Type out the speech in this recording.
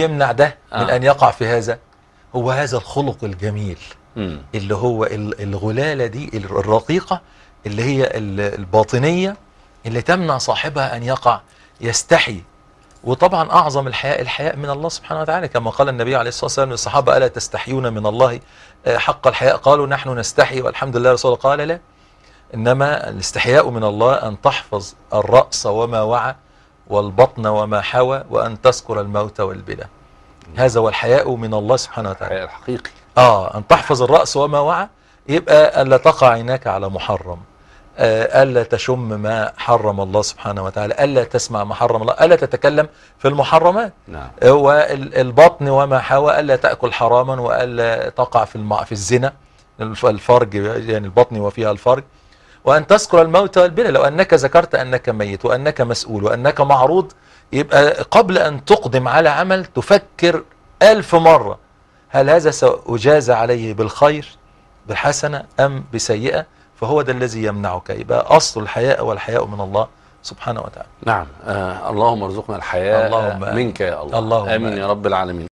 يمنع ده آه. من أن يقع في هذا هو هذا الخلق الجميل م. اللي هو الغلالة دي الرقيقة اللي هي الباطنية اللي تمنع صاحبها أن يقع يستحي وطبعا أعظم الحياء الحياء من الله سبحانه وتعالى كما قال النبي عليه الصلاة والسلام للصحابة ألا تستحيون من الله آه، حق الحياء قالوا نحن نستحي والحمد لله رسول قال لا إنما الاستحياء من الله أن تحفظ الرأس وما وعى والبطن وما حوى وأن تذكر الموت والبلا هذا هو الحياء من الله سبحانه وتعالى الحقيقي آه أن تحفظ الرأس وما وعى يبقى ألا تقع عيناك على محرم ألا آه، تشم ما حرم الله سبحانه وتعالى ألا تسمع ما حرم الله ألا تتكلم في المحرمات نعم. آه، والبطن وما حوى ألا تأكل حراما وألا تقع في, في الزنا الفرج يعني البطن وفيها الفرج وأن تذكر الموت والبلى لو أنك ذكرت أنك ميت وأنك مسؤول وأنك معروض يبقى قبل أن تقدم على عمل تفكر ألف مرة هل هذا سأجازى عليه بالخير بحسنة أم بسيئة فهو ده الذي يمنعك يبقى أصل الحياء والحياء من الله سبحانه وتعالى نعم آه اللهم ارزقنا الحياء اللهم منك يا الله اللهم آمين يا رب العالمين